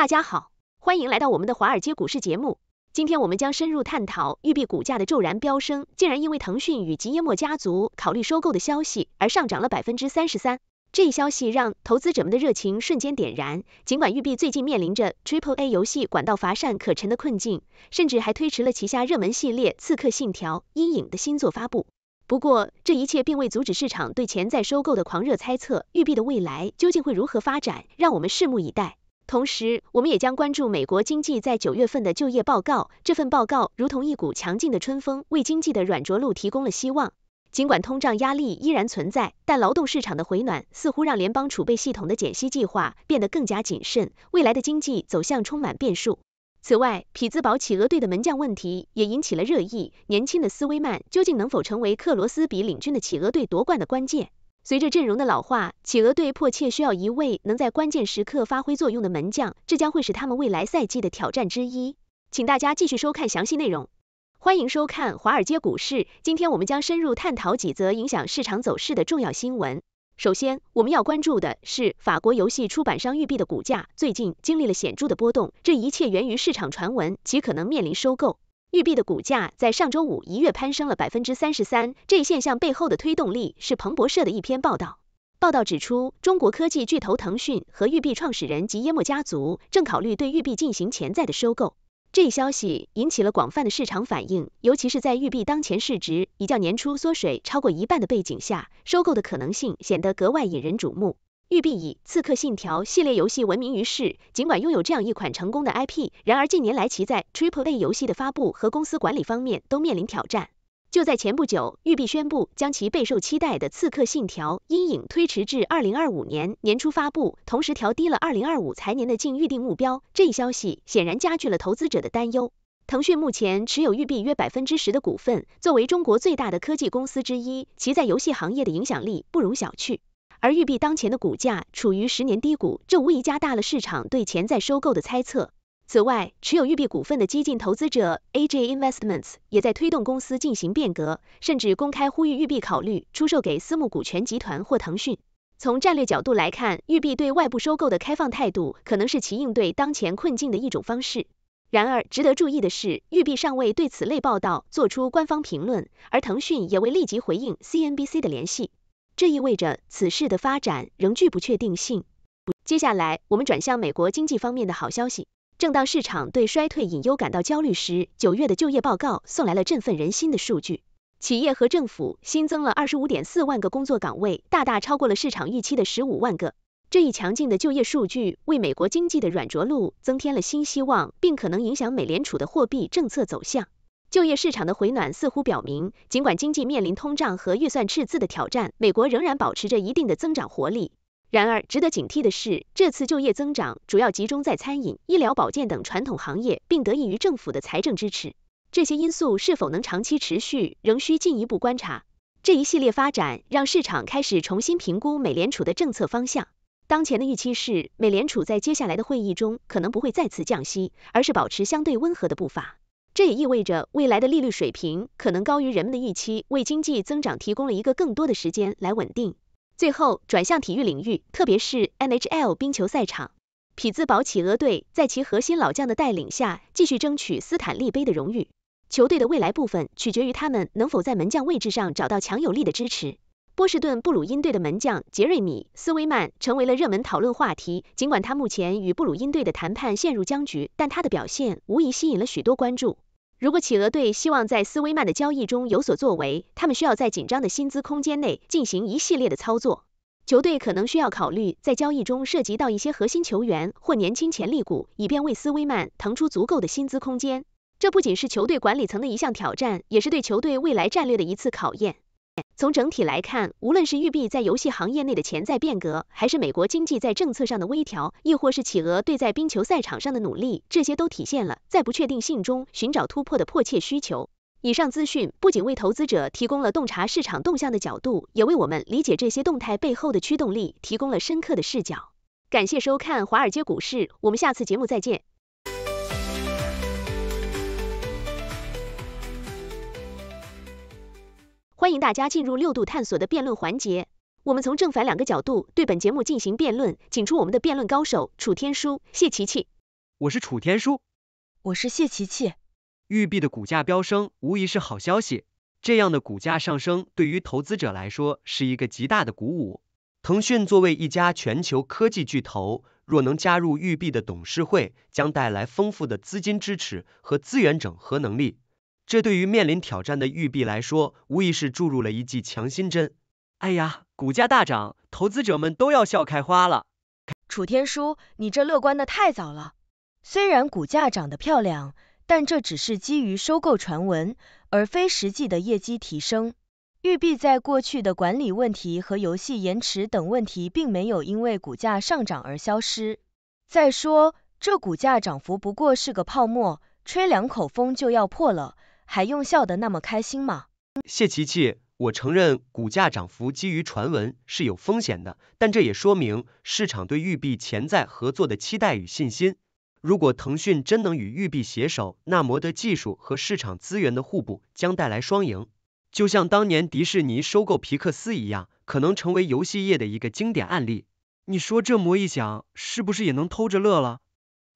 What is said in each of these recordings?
大家好，欢迎来到我们的华尔街股市节目。今天我们将深入探讨玉碧股价的骤然飙升，竟然因为腾讯与吉耶莫家族考虑收购的消息而上涨了百分之三十三。这一消息让投资者们的热情瞬间点燃。尽管玉碧最近面临着 Triple A 游戏管道乏善可陈的困境，甚至还推迟了旗下热门系列《刺客信条：阴影》的新作发布，不过这一切并未阻止市场对潜在收购的狂热猜测。玉碧的未来究竟会如何发展，让我们拭目以待。同时，我们也将关注美国经济在九月份的就业报告。这份报告如同一股强劲的春风，为经济的软着陆提供了希望。尽管通胀压力依然存在，但劳动市场的回暖似乎让联邦储备系统的减息计划变得更加谨慎。未来的经济走向充满变数。此外，匹兹堡企鹅队的门将问题也引起了热议。年轻的斯威曼究竟能否成为克罗斯比领军的企鹅队夺冠的关键？随着阵容的老化，企鹅队迫切需要一位能在关键时刻发挥作用的门将，这将会是他们未来赛季的挑战之一。请大家继续收看详细内容。欢迎收看华尔街股市，今天我们将深入探讨几则影响市场走势的重要新闻。首先，我们要关注的是法国游戏出版商育碧的股价最近经历了显著的波动，这一切源于市场传闻其可能面临收购。玉币的股价在上周五一月攀升了百分之三十三，这一现象背后的推动力是彭博社的一篇报道。报道指出，中国科技巨头腾讯和玉币创始人及耶莫家族正考虑对玉币进行潜在的收购。这一消息引起了广泛的市场反应，尤其是在玉币当前市值已较年初缩水超过一半的背景下，收购的可能性显得格外引人瞩目。育碧以《刺客信条》系列游戏闻名于世，尽管拥有这样一款成功的 IP，然而近年来其在 Triple A 游戏的发布和公司管理方面都面临挑战。就在前不久，育碧宣布将其备受期待的《刺客信条：阴影》推迟至二零二五年年初发布，同时调低了二零二五财年的净预定目标。这一消息显然加剧了投资者的担忧。腾讯目前持有育碧约百分之十的股份，作为中国最大的科技公司之一，其在游戏行业的影响力不容小觑。而玉碧当前的股价处于十年低谷，这无疑加大了市场对潜在收购的猜测。此外，持有玉碧股份的激进投资者 AJ Investments 也在推动公司进行变革，甚至公开呼吁玉碧考虑出售给私募股权集团或腾讯。从战略角度来看，玉碧对外部收购的开放态度可能是其应对当前困境的一种方式。然而，值得注意的是，玉碧尚未对此类报道做出官方评论，而腾讯也未立即回应 CNBC 的联系。这意味着此事的发展仍具不确定性。接下来，我们转向美国经济方面的好消息。正当市场对衰退隐忧感到焦虑时，九月的就业报告送来了振奋人心的数据：企业和政府新增了二十五点四万个工作岗位，大大超过了市场预期的十五万个。这一强劲的就业数据为美国经济的软着陆增添了新希望，并可能影响美联储的货币政策走向。就业市场的回暖似乎表明，尽管经济面临通胀和预算赤字的挑战，美国仍然保持着一定的增长活力。然而，值得警惕的是，这次就业增长主要集中在餐饮、医疗保健等传统行业，并得益于政府的财政支持。这些因素是否能长期持续，仍需进一步观察。这一系列发展让市场开始重新评估美联储的政策方向。当前的预期是，美联储在接下来的会议中可能不会再次降息，而是保持相对温和的步伐。这也意味着未来的利率水平可能高于人们的预期，为经济增长提供了一个更多的时间来稳定。最后，转向体育领域，特别是 NHL 冰球赛场，匹兹堡企鹅队在其核心老将的带领下，继续争取斯坦利杯的荣誉。球队的未来部分取决于他们能否在门将位置上找到强有力的支持。波士顿布鲁因队的门将杰瑞米·斯威曼成为了热门讨论话题。尽管他目前与布鲁因队的谈判陷入僵局，但他的表现无疑吸引了许多关注。如果企鹅队希望在斯威曼的交易中有所作为，他们需要在紧张的薪资空间内进行一系列的操作。球队可能需要考虑在交易中涉及到一些核心球员或年轻潜力股，以便为斯威曼腾出足够的薪资空间。这不仅是球队管理层的一项挑战，也是对球队未来战略的一次考验。从整体来看，无论是育碧在游戏行业内的潜在变革，还是美国经济在政策上的微调，亦或是企鹅对在冰球赛场上的努力，这些都体现了在不确定性中寻找突破的迫切需求。以上资讯不仅为投资者提供了洞察市场动向的角度，也为我们理解这些动态背后的驱动力提供了深刻的视角。感谢收看《华尔街股市》，我们下次节目再见。欢迎大家进入六度探索的辩论环节。我们从正反两个角度对本节目进行辩论，请出我们的辩论高手楚天舒、谢琪琪。我是楚天舒，我是谢琪琪。玉币的股价飙升无疑是好消息，这样的股价上升对于投资者来说是一个极大的鼓舞。腾讯作为一家全球科技巨头，若能加入玉币的董事会，将带来丰富的资金支持和资源整合能力。这对于面临挑战的玉璧来说，无疑是注入了一剂强心针。哎呀，股价大涨，投资者们都要笑开花了。楚天舒，你这乐观的太早了。虽然股价涨得漂亮，但这只是基于收购传闻，而非实际的业绩提升。玉璧在过去的管理问题和游戏延迟等问题，并没有因为股价上涨而消失。再说，这股价涨幅不过是个泡沫，吹两口风就要破了。还用笑得那么开心吗？谢琪琪，我承认股价涨幅基于传闻是有风险的，但这也说明市场对玉币潜在合作的期待与信心。如果腾讯真能与玉币携手，那么的技术和市场资源的互补将带来双赢。就像当年迪士尼收购皮克斯一样，可能成为游戏业的一个经典案例。你说这么一想，是不是也能偷着乐了？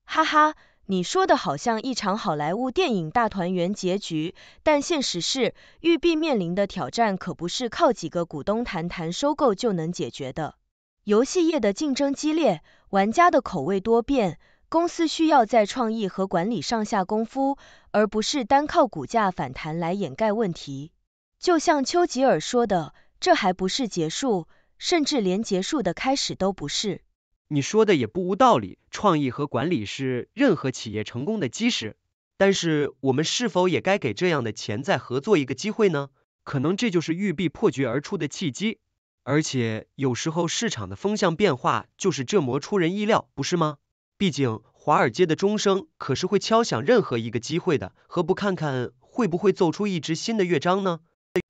哈哈。你说的好像一场好莱坞电影大团圆结局，但现实是，育碧面临的挑战可不是靠几个股东谈谈收购就能解决的。游戏业的竞争激烈，玩家的口味多变，公司需要在创意和管理上下功夫，而不是单靠股价反弹来掩盖问题。就像丘吉尔说的：“这还不是结束，甚至连结束的开始都不是。”你说的也不无道理，创意和管理是任何企业成功的基石。但是，我们是否也该给这样的潜在合作一个机会呢？可能这就是玉璧破局而出的契机。而且，有时候市场的风向变化就是这么出人意料，不是吗？毕竟，华尔街的钟声可是会敲响任何一个机会的，何不看看会不会奏出一支新的乐章呢？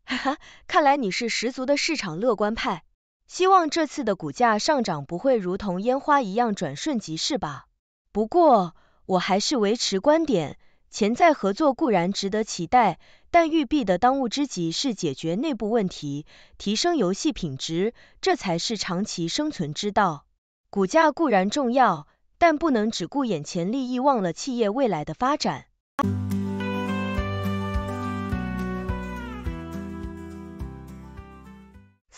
哈哈，看来你是十足的市场乐观派。希望这次的股价上涨不会如同烟花一样转瞬即逝吧。不过，我还是维持观点：潜在合作固然值得期待，但育碧的当务之急是解决内部问题，提升游戏品质，这才是长期生存之道。股价固然重要，但不能只顾眼前利益，忘了企业未来的发展。